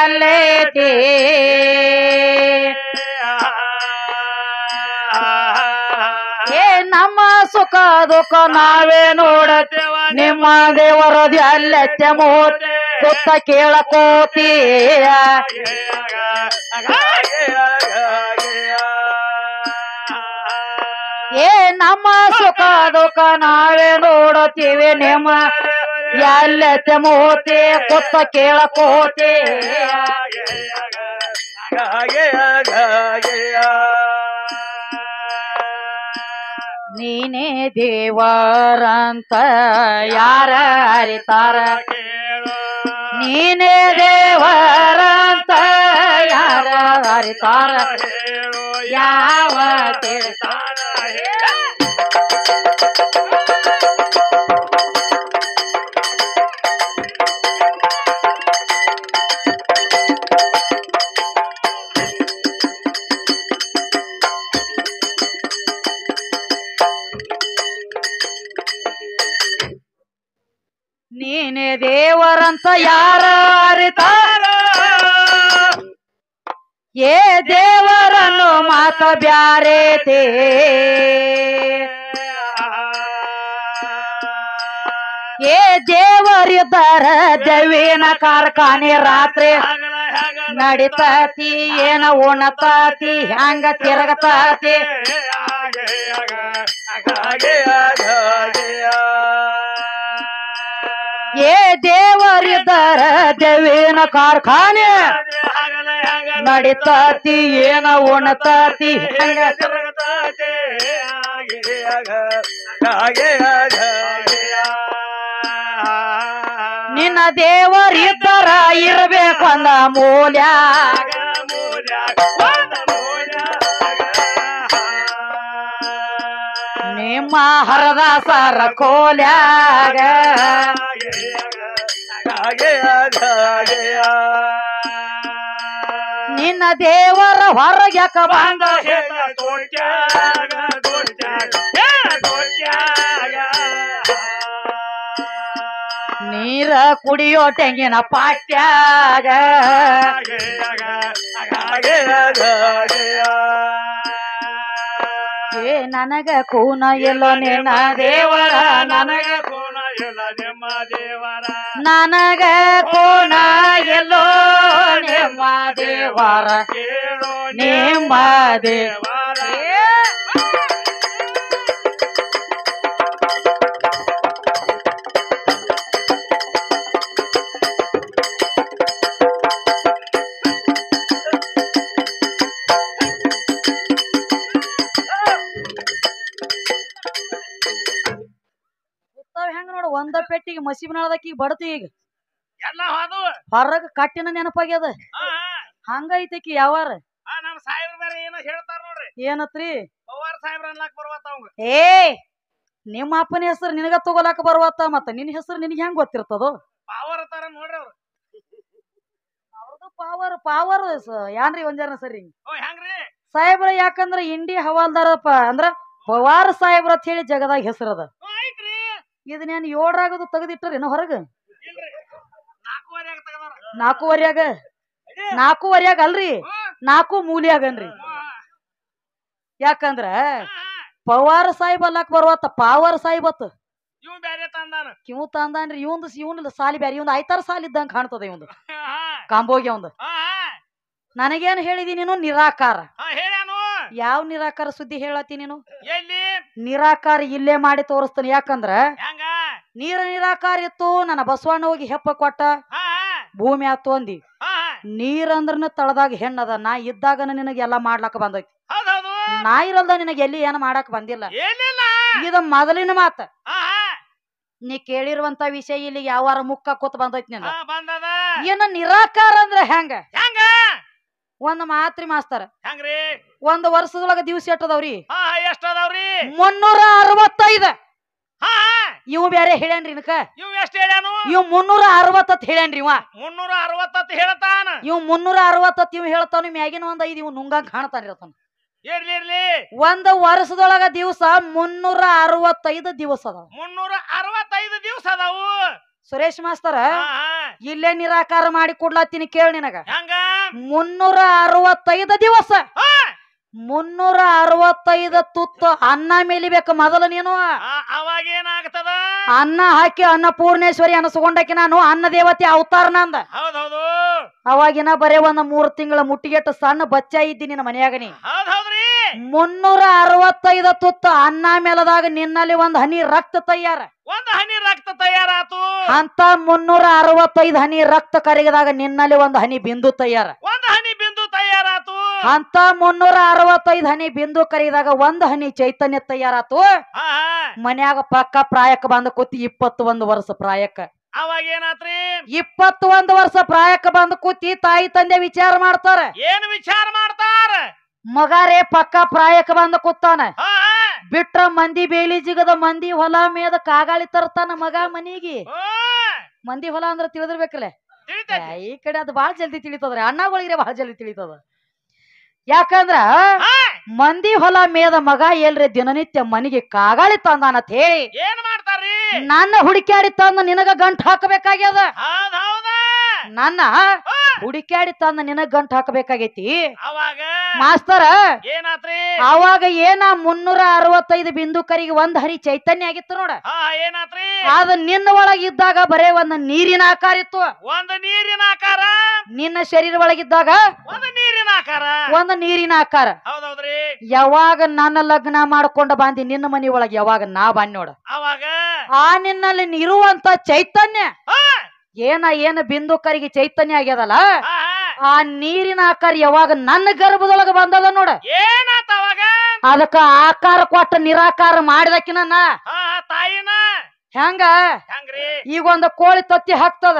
ಎಲೆತೆ ಏ ನಮ್ಮ ಸುಖ ದುಃಖ ನಾವೇ ನೋಡತೇವ ನಿಮ್ಮ ದೇವರದಿ ಅಲ್ಲೆತ್ತೆ ಮೂರ್ತಿ ಸುತ್ತ ಕೇಳಕೋತೀಯ ಏ ನಮ್ಮ ಸುಖ ದುಃಖ ನಾವೇ ನೋಡುತ್ತೀವಿ ನಿಮ್ಮ ಎಲ್ಲತೆ ಮೋತೆ ಕೊತ್ತ ಕೇಳಕೋತೆ ನೀನೇ ದೇವರಂತ ಯಾರ ಅರಿತಾರ ನೀನೇ ದೇವರಂತ ಯಾರ ಅರಿತಾರ ಯಾವ ತಿಳಿತಾರ ಅಂತ ಯಾರ ಅರಿತಾರ ಏ ದೇವರನ್ನು ಮಾತ ಬ್ಯಾರೇತೆ ಏ ದೇವರಿದ್ದಾರ ದೇವಿನ ಕಾರ್ಖಾನೆ ರಾತ್ರಿ ನಡಿತಾತಿ ಏನ ಉಣತಾತಿ ಹ್ಯಾಂಗ ತಿರಗತಾತಿ ಕರಿತಾರ ದೇವೇನ ಕಾರ್ಖಾನೆ ನಡಿತಾತಿ ಏನ ಉಣತಾತಿ ನಿನ್ನ ದೇವರಿದ್ದರ ಇರಬೇಕಂದ ಮೂಲ್ಯ ನಿಮ್ಮ ಹರದಾಸರ ಕೋಲ್ಯಾಗ ಗಯ ನಿನ್ನ ದೇವರ ಹೊರಗೆ ಕಬಾಂಗ ನೀರ ಕುಡಿಯೋ ತೆಂಗಿನ ಪಾಟ್ಯಾಗ ಏ ನನಗ ಕೂನ ಎಲ್ಲೋ ನಿನ್ನ ದೇವರ ನನಗ ಕೂನ ಎಲ್ಲ ನಿಮ್ಮ ದೇವರ ನನಗ ಕೋಣ ಎಲ್ಲೋ ನಿಮ್ಮ ದೇವರ ನಿಮ್ಮ ದೇವ ಈಗ ಮಸೀಬ್ನಾಳದಾಕಿ ಈಗ ಬಡತಿ ಈಗ ಎಲ್ಲ ಹೊರಗ ಕಟ್ಟಿನ ನೆನಪಾಗ್ಯದ ಹಂಗೈತಿಕಿ ಯಾವಾರ ನಮ್ಮ ನೋಡ್ರಿ ಏನತ್ರಿ ಏ ನಿಮ್ಮ ಅಪ್ಪನ ಹೆಸರು ನಿನಗ ತಗೋಲಾಕ ಬರುವತ್ತ ಮತ್ತ ನಿನ್ನ ಹೆಸರು ನಿನಗೆ ಹೆಂಗ್ ಗೊತ್ತಿರ್ತದ ಪಾವರ್ ಪಾವರ್ ಅವ್ರದ್ದು ಪವರ್ ಪವರ್ ಯಾನ್ರಿ ಒಂಜಾರ ಸರಿ ಹೆಂಗ್ರಿ ಸಾಹೇಬ್ರ ಯಾಕಂದ್ರ ಇಂಡಿ ಹವಾಲ್ದಾರಪ್ಪ ಅಂದ್ರ ಪವಾರ್ ಸಾಹೇಬ್ರ ಅಂತ ಹೇಳಿ ಜಗದಾಗ ಹೆಸರದ ಇದನ್ನೇನು ಏಳರಾಗದು ತೆಗೆದಿಟ್ಟರೇನು ಹೊರಗೆ ನಾಲ್ಕೂವರೆಯಾಗ ನಾಲ್ಕೂವರೆಯಾಗ ಅಲ್ರಿ ನಾಲ್ಕು ಮೂಲಿಯಾಗನ್ರಿ ಯಾಕಂದ್ರ ಪವಾರ ಸಾಹಿಬ್ ಅಲ್ಲಾಕ್ ಬರುವತ್ತ ಪಾವರ್ ಸಾಹಿಬತ್ ಕಿವು ತಂದಾನ್ರಿ ಇವಂದು ಇವನ್ ಸಾಲಿ ಬ್ಯಾರಿ ಇವಂದು ಐತಾರ ಸಾಲಿ ಇದ್ದಂಗ ಕಾಣ್ತದ ಇವಂದು ಕಾಂಬೋಗಿ ಅವಂದು ನನಗೇನು ಹೇಳಿದೀನಿ ನೀನು ನಿರಾಕಾರ ಯಾವ ನಿರಾಕಾರ ಸುದ್ದಿ ಹೇಳತ್ತಿ ನೀನು ನಿರಾಕಾರ ಇಲ್ಲೇ ಮಾಡಿ ತೋರಿಸ್ತಾನೆ ಯಾಕಂದ್ರ ನೀರ ನಿರಾಕಾರ ಇತ್ತು ನನ್ನ ಬಸವಣ್ಣ ಹೋಗಿ ಹೆಪ್ಪ ಕೊಟ್ಟ ಭೂಮಿ ಆತು ಅಂದಿ ನೀರಂದ್ರನ ತಳದಾಗ ಹೆಣ್ಣದ ನಾ ಇದ್ದಾಗ ನಿನಗೆ ಎಲ್ಲಾ ಮಾಡ್ಲಾಕ ಬಂದೈತಿ ನಾ ಇರಲ್ದ ನಿನಗೆ ಎಲ್ಲಿ ಏನು ಮಾಡಕ್ ಬಂದಿಲ್ಲ ಇದ ಮೊದಲಿನ ಮಾತ ನೀ ಕೇಳಿರುವಂತ ವಿಷಯ ಇಲ್ಲಿ ಯಾವಾರ ಮುಕ್ಕ ಕೂತ್ ಬಂದೈತಿ ನಿನ್ನ ಏನ ನಿರಾಕಾರ ಅಂದ್ರೆ ಹೆಂಗ ಒಂದ್ ಮಾತ್ರಿ ಮಾಸ್ತಾರ ಒಂದ್ ವರ್ಷದೊಳಗ ದಿವ್ಸ ಎಷ್ಟದವ್ರಿ ಮುನ್ನೂರ ಅರವತ್ತೈದ ಇವ್ ಬೇರೆ ಹೇಳ್ಯಾನ್ರಿ ಇನ್ಕ ಇವ್ ಎಷ್ಟ್ ಹೇಳ್ಯಾನು ಇವ್ ಮುನ್ನೂರ ಅರವತ್ತತ್ ಹೇಳ್ಯಾನ್ರಿ ಇವ ಮುನ್ನೂರ ಅರವತ್ತತ್ ಹೇಳ್ತಾನ ಇವ್ ಮುನ್ನೂರ ಅರವತ್ತತ್ ಇವ್ ಹೇಳ್ತಾನ ಮ್ಯಾಗಿನ ಒಂದ್ ಐದು ಇವ್ ನುಂಗಂಗ್ ಕಾಣ್ತಾನ ಇರ್ತಾನ ಇರ್ಲಿ ಇರ್ಲಿ ಒಂದ್ ವರ್ಷದೊಳಗ ದಿವಸ ಮುನ್ನೂರ ಅರವತ್ತೈದು ದಿವಸ ಅದಾವ ಮುನ್ನೂರ ಅರವತ್ತೈದು ದಿವಸ ಅದಾವು ಸುರೇಶ್ ಮಾಸ್ತರ ಇಲ್ಲೇ ನಿರಾಕಾರ ಮಾಡಿ ಕೊಡ್ಲಾತೀನಿ ಕೇಳ ನಿನಗ ಮುನ್ನೂರ ಅರವತ್ತೈದು ದಿವಸ ಮುನ್ನೂರ ಅರವತ್ತೈದು ತುತ್ತು ಅನ್ನ ಮೇಲಿಬೇಕು ಮೊದಲು ನೀನು ಅವಾಗ ಏನಾಗ್ತದ ಅನ್ನ ಹಾಕಿ ಅನ್ನಪೂರ್ಣೇಶ್ವರಿ ನಾನು ಅನ್ನ ದೇವತೆ ಅವತಾರ ನಂದ ಅವಾಗಿನ ಬರೇ ಒಂದ್ ಮೂರ್ ತಿಂಗಳ ಮುಟ್ಟಿಗೆಟ್ಟ ಸಣ್ಣ ಬಚ್ಚ ಇದ್ದಿ ನಿನ್ನ ಮನೆಯಾಗ ನೀ ಮುನ್ನೂರ ಅರವತ್ತೈದು ತುತ್ತು ಅನ್ನ ಮೇಲದಾಗ ನಿನ್ನಲ್ಲಿ ಒಂದ್ ಹನಿ ರಕ್ತ ತಯಾರ ಒಂದ್ ಹನಿ ರಕ್ತ ತಯಾರಾತು ಅಂತ ಮುನ್ನೂರ ಅರವತ್ತೈದು ಹನಿ ರಕ್ತ ಕರಗಿದಾಗ ನಿನ್ನಲ್ಲಿ ಒಂದ್ ಹನಿ ಬಿಂದು ತಯಾರ ಒಂದ್ ಹನಿ ಅಂತ ಮುನ್ನೂರ ಅರವತ್ತೈದು ಹನಿ ಬಿಂದು ಕರೀದಾಗ ಒಂದ್ ಹನಿ ಚೈತನ್ಯ ತಯಾರಾತು ಮನ್ಯಾಗ ಪಕ್ಕ ಪ್ರಾಯಕ್ಕೆ ಬಂದ ಕೂತಿ ಇಪ್ಪತ್ತು ಒಂದು ವರ್ಷ ಪ್ರಾಯಕ್ಕೆ ಅವಾಗ ಏನಾತ್ರಿ ಇಪ್ಪತ್ತು ಒಂದು ವರ್ಷ ಪ್ರಾಯಕ್ಕೆ ಬಂದ ಕೂತಿ ತಾಯಿ ತಂದೆ ವಿಚಾರ ಮಾಡ್ತಾರ ಏನ್ ವಿಚಾರ ಮಾಡ್ತಾರ ಮಗಾರೇ ಪಕ್ಕ ಪ್ರಾಯಕ್ಕೆ ಬಂದ ಕೂತಾನ ಬಿಟ್ರ ಮಂದಿ ಬೇಲಿ ಜಿಗದ ಮಂದಿ ಹೊಲ ಮೇದ ಕಾಗಾಳಿ ತರ್ತಾನ ಮಗ ಮನಿಗೆ ಮಂದಿ ಹೊಲ ಅಂದ್ರ ತಿಳಿದಿರ್ಬೇಕಲ್ಲೇ ಈ ಕಡೆ ಅದು ಬಾಳ ಜಲ್ದಿ ತಿಳಿತದ್ರಿ ಅಣ್ಣಗಳಿಗ್ರೆ ಬಾಳ ಜಲ್ದಿ ತಿಳಿತದ ಯಾಕಂದ್ರ ಮಂದಿ ಹೊಲ ಮೇದ ಮಗ ಎಲ್ರಿ ದಿನನಿತ್ಯ ಮನಿಗೆ ಕಾಗಾಳಿ ತಂದಾನತ್ ಹೇಳಿ ಏನ್ ಮಾಡ್ತಾರ ನನ್ನ ಹುಡುಕ್ಯಾಡಿ ತಂದ ನಿನಗ ಗಂಟ್ ಹಾಕಬೇಕಾಗ್ಯದ ನನ್ನ ಹುಡುಕ್ಯಾಡಿ ತಂದ ನಿನಗ ಗಂಟ್ ಹಾಕಬೇಕಾಗೈತಿ ಅವಾಗ ಮಾಸ್ತರ ಅವಾಗ ಏನ ಮುನ್ನೂರ ಅರವತ್ತೈದು ಬಿಂದು ಕರಿಗೆ ಒಂದ್ ಹರಿ ಚೈತನ್ಯ ಆಗಿತ್ತು ನೋಡ ಏನಾತ್ರಿ ಅದ ನಿನ್ನ ಒಳಗಿದ್ದಾಗ ಬರೇ ಒಂದ್ ನೀರಿನ ಆಕಾರ ಇತ್ತು ಒಂದು ನೀರಿನ ಆಕಾರ ನಿನ್ನ ಶರೀರ ಒಳಗಿದ್ದಾಗ ಒಂದು ನೀರಿನ ಆಕಾರ ಒಂದು ನೀರಿನ ಆಕಾರ ಹೌದೌದ್ರಿ ಯಾವಾಗ ನನ್ನ ಲಗ್ನ ಮಾಡ್ಕೊಂಡ ಬಂದಿ ನಿನ್ನ ಮನಿ ಒಳಗೆ ಯಾವಾಗ ನಾ ಬಂದ್ ನೋಡ ಅವಾಗ ಆ ನಿನ್ನಲ್ಲಿ ಇರುವಂತ ಚೈತನ್ಯ ಏನ ಏನ ಬಿಂದು ಕರಿಗೆ ಚೈತನ್ಯ ಆಗ್ಯದಲ್ಲ ಆ ನೀರಿನ ಆಕಾರ ಯಾವಾಗ ನನ್ನ ಗರ್ಭದೊಳಗ ಬಂದದ ನೋಡ ಅದಕ್ಕ ಆಕಾರ ಕೊಟ್ಟ ನಿರಾಕಾರ ಮಾಡಿದಕಿನ ನಾ ಹೆಂಗ ಹೆಂಗ್ರಿ ಈಗ ಒಂದು ಕೋಳಿ ತತ್ತಿ ಹಾಕ್ತದ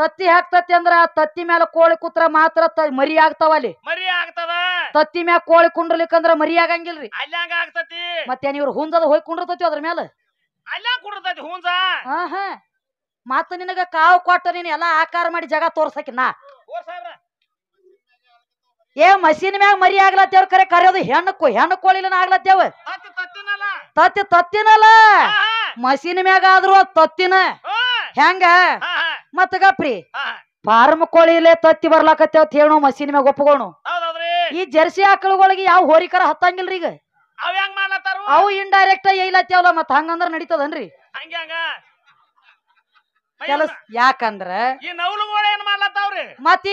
ತತ್ತಿ ಹಾಕ್ತತಿ ಅಂದ್ರ ತತ್ತಿ ಮ್ಯಾಲ ಕೋಳಿ ಕುತ್ರ ಮಾತ್ರ ತ- ಮರಿ ಅಲ್ಲಿ ಮರಿ ಆಗ್ತದ ತತ್ತಿ ಮ್ಯಾಲ ಕೋಳಿ ಕುಂಡ್ರಲಿಕ್ಕಂದ್ರ ಮರಿ ಆಗಂಗಿಲ್ರಿ ಅಲ್ಯಾಂಗ ಆಗ್ತತಿ ಮತ್ತೇನ್ ಇವ್ರ ಹುಂಜದ ಹೋಗಿ ಕುಂಡ್ರತತಿ ಅದ್ರ ಮ್ಯಾಲ ಅಲ್ಯಾಂಗ ಕುಡ್ತತಿ ಹುಂಜ ಹಾ ಹಾ ಮತ್ತ ನಿನಗ ಕಾವು ಕೊಟ್ಟ ನೀನ್ ಎಲ್ಲಾ ಆಕಾರ ಮಾಡಿ ಜಗ ತೋರ್ಸಕಿನ ಓ ಏ ಮಸೀನ್ ಮ್ಯಾಗ ಮರಿ ಆಗ್ಲತ್ತೇವ್ರ ಕರೆ ಕರೆಯೋದು ಹೆಣ್ಣು ಕೋ- ಹೆಣ್ಣು ಕೋಳಿಲನ ಆಗ್ಲತ್ತೇವ ತತ್ತಿ ತತ್ತಿನಲ್ಲ ತತ್ತಿ ತತ್ತಿನಲ್ಲ ಹಾ, ಮಸೀನ್ ಮ್ಯಾಗ ಆದ್ರೂ ತತ್ತಿನ ಹೆಂಗ ಮತ್ತ ಗಪ್ರಿ ಫಾರ್ಮ್ ಕೋಳಿಲೆ ತತ್ತಿ ಬರ್ಲಾಕತ್ತೇವ ಹೇಳು ಮಸೀನ್ ಮ್ಯಾಗ ಒಪ್ಪಗೋಣು ಈ ಜರ್ಸಿ ಆಕಳುಗಳಿಗೆ ಯಾವ ಹೋರಿಕರ ಹತ್ತಂಗಿಲ್ರಿ ಈಗ ಅವು ಇಂಡೈರೆಕ್ಟ್ ಏಯ್ಲತ್ತೇವಲ್ಲ ಮತ್ತ ಹಂಗಂದ್ರ ನಡೀತದನ್ರಿ ಕೆಲಸ ಯಾಕಂದ್ರ ಈ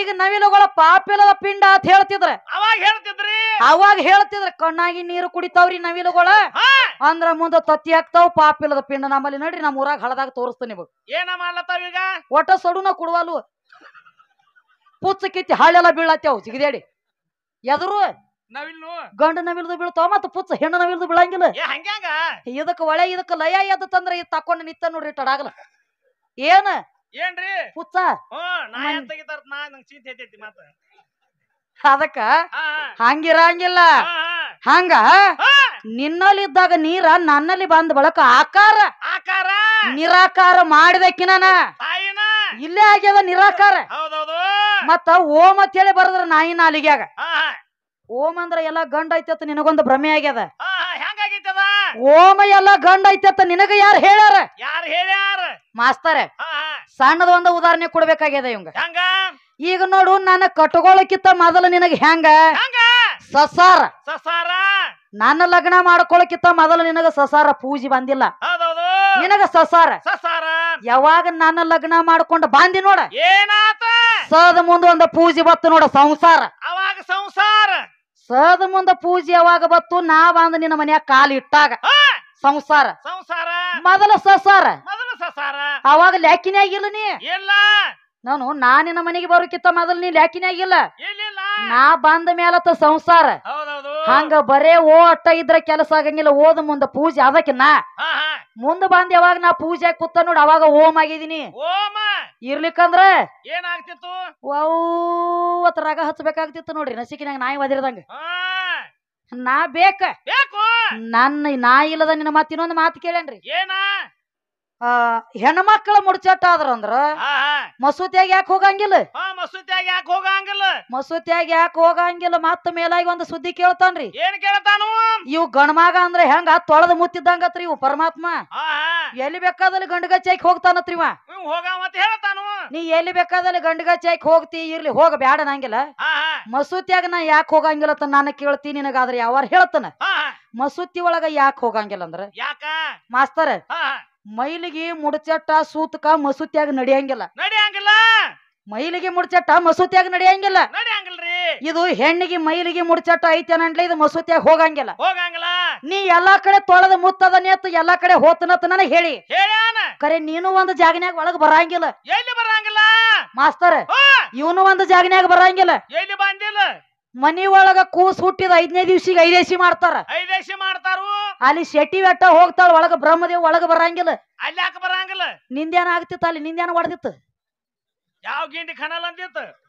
ಈಗ ನವಿಲುಗಳ ಪಾಪಿಲದ ಪಿಂಡ ಅಂತ ಹೇಳ್ತಿದ್ರ ಅವಾಗ ಹೇಳ್ತಿದ್ರಿ ಅವಾಗ ಹೇಳ್ತಿದ್ರ ಕಣ್ಣಾಗಿ ನೀರು ಕುಡಿತಾವ್ರಿ ನವಿಲುಗಳ ಅಂದ್ರ ಮುಂದ ತತ್ತಿ ಹಾಕ್ತಾವ್ ಪಾಪಿಲದ ಪಿಂಡ ನಮ್ಮಲ್ಲಿ ನಡ್ರಿ ನಮ್ಮ ಊರಾಗ ಹಳದಾಗ ತೋರಿಸ್ತೀನಿ ನಿಮಗ್ ಏನ ಮಾಡ್ಲತ್ತಾವ ಈಗ ಒಟ್ಟ ಸಡುನ ಕುಡವಲು ಪುಚ್ಚ ಕಿತ್ತಿ ಹಳ್ಳೆಲ್ಲ ಬೀಳತ್ತೇವ್ ಸಿಗದೇಡಿ ಎದುರು ನವಿಲು ಗಂಡ ನವಿಲ್ದು ಬೀಳ್ತಾವ ಮತ್ತ ಪುಚ್ಚ ಹೆಣ್ಣು ನವಿಲ್ದು ಬೀಳಂಗಿಲ್ಲ ಇದಕ್ಕ ಇದಕ್ ಒಳೆ ಇದಕ್ ಲಯ ತಂದ್ರ ಇದು ತಕೊಂಡ್ ನಿತ್ತ ನೋಡ್ರಿ ಟಡಾಗಲ್ಲ ಏನ ಏನ್ರಿ ಅದಕ್ಕ ಹಂಗಿರಂಗಿಲ್ಲ ಹಂಗ ನಿನ್ನಲ್ಲಿ ಇದ್ದಾಗ ನೀರ ನನ್ನಲ್ಲಿ ಬಂದ್ ಬಳಕ ಆಕಾರ ಆಕಾರ ನಿರಾಕಾರ ಮಾಡಿದಕ್ಕಿನ ಕಿನ ಇಲ್ಲೇ ಆಗ್ಯದ ನಿರಾಕಾರ ಮತ್ತ ಓಮ್ ಅಂತ ಹೇಳಿ ಬರದ್ರ ನಾಯಿ ನಾಲಿಗ್ಯಾಗ ಓಮ್ ಅಂದ್ರ ಎಲ್ಲ ಗಂಡ ಐತಿ ಅಂತ ನಿನಗೊಂದು ಭ್ರಮೆ ಆಗ್ಯದ ಆಗೈತದ ಓಮ ಎಲ್ಲ ಗಂಡ ಐತೆ ನಿನಗ ಯಾರು ಹೇಳ್ಯಾರ ಯಾರು ಹೇಳ್ಯಾರ ಮಾಸ್ತರ್ ಸಣ್ಣದ ಒಂದು ಉದಾಹರಣೆ ಕೊಡ್ಬೇಕಾಗ್ಯದ ಇವಂಗ ಈಗ ನೋಡು ನನ್ನ ಕಟ್ಕೊಳಕ್ಕಿಂತ ಮೊದಲ ನಿನಗ ಹೆಂಗ ಸಸಾರ ಸಸಾರ ನನ್ನ ಲಗ್ನ ಮಾಡ್ಕೊಳಕ್ಕಿಂತ ಮೊದಲು ನಿನಗ ಸಸಾರ ಪೂಜಿ ಬಂದಿಲ್ಲ ನಿನಗ ಸಸಾರ ಸಸಾರ ಯಾವಾಗ ನನ್ನ ಲಗ್ನ ಮಾಡ್ಕೊಂಡು ಬಾಂದಿ ನೋಡ ಏನಾತ ಸದ ಮುಂದ ಒಂದು ಪೂಜೆ ಬತ್ತು ನೋಡ ಸಂಸಾರ ಅವಾಗ ಸಂಸಾರ ಸದ ಮುಂದ ಪೂಜೆ ಯಾವಾಗ ಬತ್ತು ನಾ ಬಂದ ನಿನ್ನ ಮನ್ಯಾಗ ಕಾಲು ಇಟ್ಟಾಗ ಸಂಸಾರ ಸಂಸಾರ ಮೊದಲ ಸಸಾರ ಮೊದಲ ಸಸಾರ ಅವಾಗ ಆಗಿಲ್ಲ ನೀ ಇಲ್ಲ ನಾನು ನಾ ನಿನ್ನ ಮನೆಗೆ ಬರೋಕಿತ್ತ ಮೊದಲು ನೀ ಆಗಿಲ್ಲ ನಾ ಬಂದ ಮೇಲತ್ತ ಸಂಸಾರ ಹೌದೌದು ಹಂಗ ಬರೇ ಓ ಅಟ್ಟ ಇದ್ರ ಕೆಲಸ ಆಗಂಗಿಲ್ಲ ಓದ ಮುಂದ ಪೂಜೆ ಅದಕ್ಕಿನ್ನ ಮುಂದ ಬಂದ್ ಯಾವಾಗ ನಾ ಪೂಜೆ ಕೂತ ನೋಡ್ ಅವಾಗ ಓಮ್ ಆಗಿದೀನಿ ಇರ್ಲಿಕ್ಕಂದ್ರ ಏನಾಗ್ತಿತ್ತು ಅವತ್ ರಗ ಹಚ್ಚಬೇಕಾಗ್ತಿತ್ತು ನೋಡ್ರಿ ನಸಿಕಿನಾಗ ನಾಯಿ ಒದಿರ್ದಂಗ ನಾ ಬೇಕು ನನ್ನ ನಾಯಿ ಇಲ್ಲದ ನಿನ್ನ ಇನ್ನೊಂದು ಮಾತು ಕೇಳೇನ್ರಿ ಏನ ಆ ಹೆಣ್ಮಕ್ಳ ಆದ್ರ ಆದ್ರ ಮಸೂತಿಯಾಗ ಯಾಕೆ ಹೋಗಂಗಿಲ್ಲ ಮಸೂತಿಯಾಗ ಯಾಕೆ ಹೋಗಂಗಿಲ್ಲ ಮಸೂತಿಯಾಗ ಯಾಕೆ ಹೋಗಂಗಿಲ್ಲ ಮತ್ತ ಮೇಲಾಗಿ ಒಂದು ಸುದ್ದಿ ಕೇಳ್ತಾನ್ರಿ ಏನ್ ಕೇಳ್ತಾನು ಇವ್ ಗಣಮಾಗ ಅಂದ್ರ ಹೆಂಗ ತೊಳೆದ ಮುತ್ತಿದಂಗತ್ರಿ ಇವ್ ಪರಮಾತ್ಮ ಎಲ್ಲಿ ಬೇಕಾದಲ್ಲಿ ಗಂಡುಗ ಹೋಗ್ತಾನತ್ರಿ ಇವ ನೀ ಎಲ್ಲಿ ಬೇಕಾದಲ್ಲಿ ಗಂಡಗಚ್ಚಾಕಿ ಹೋಗ್ತಿ ಇರ್ಲಿ ಹೋಗ ಬ್ಯಾಡ ನಂಗಿಲ್ಲ ಮಸೂತಿಯಾಗ ನಾ ಯಾಕೆ ಹೋಗಂಗಿಲ್ಲ ಅಂತ ನಾನು ಕೇಳ್ತೀನಿ ನಿನಗಾದ್ರೆ ಯಾವಾರ ಹೇಳ್ತಾನ ಮಸೂತಿ ಒಳಗ ಯಾಕೆ ಹೋಗಂಗಿಲ್ಲ ಅಂದ್ರ ಯಾಕ ಮಾಸ್ತರ ಮೈಲಿಗೆ ಮುಡಚಟ್ಟ ಸೂತಕ ಮಸೂತ್ಯಾಗ ನಡಿಯಂಗಿಲ್ಲ ನಡಿಯಂಗಿಲ್ಲ ಮೈಲಿಗೆ ಮುಡಚಟ್ಟ ಮಸೂತ್ಯಾಗ ನಡಿಯಂಗಿಲ್ಲ ರೀ ಇದು ಹೆಣ್ಣಿಗೆ ಮೈಲಿಗೆ ಮುಡಚಟ್ಟ ಐತೇನಂದ್ಲೆ ಇದು ಮಸೂತಿಯಾಗಿ ಹೋಗಂಗಿಲ್ಲ ಹೋಗಂಗಿಲ್ಲ ನೀ ಎಲ್ಲಾ ಕಡೆ ತೊಳೆದ ಮುತ್ತದ ನೆತ್ತು ಎಲ್ಲಾ ಕಡೆ ಹೋತನತ್ ನನಗೆ ಹೇಳಿ ಹೇಳ್ಯಾನ ಕರೆ ನೀನು ಒಂದು ಜಾಗನ್ಯಾಗ ಒಳಗ್ ಬರಂಗಿಲ್ಲ ಎಲ್ಲಿ ಬರಂಗಿಲ್ಲ ಮಾಸ್ತರ್ ಇವನು ಒಂದು ಜಾಗನ್ಯಾಗ ಬರಂಗಿಲ್ಲ ಎಲ್ಲಿ ಬಂದಿಲ್ಲ ಮನಿ ಒಳಗ ಕೂಸ್ ಹುಟ್ಟಿದ ಐದನೇ ದಿವ್ಸಿಗೆ ಐದೇಶಿ ಮಾಡ್ತಾರ ಐದೇಶಿ ಮಾಡ್ತಾರು ಅಲ್ಲಿ ಶೆಟ್ಟಿ ಬೆಟ್ಟ ಹೋಗ್ತಾಳ ಒಳಗ ಬ್ರಹ್ಮದೇವ್ ಒಳಗ ಬರಂಗಿಲ್ಲ ಅಲ್ಲಿ ಯಾಕೆ ಬರಂಗಿಲ್ಲ ನಿಂದೇನ ಆಗ್ತಿತ್ತು ಅಲ್ಲಿ ನಿಂದೇನ ಹೊಡೆದಿತ್ತು ಯಾವ ಗಿಂಡಿ ಖನಲ್ ಅಂದಿತ್ತು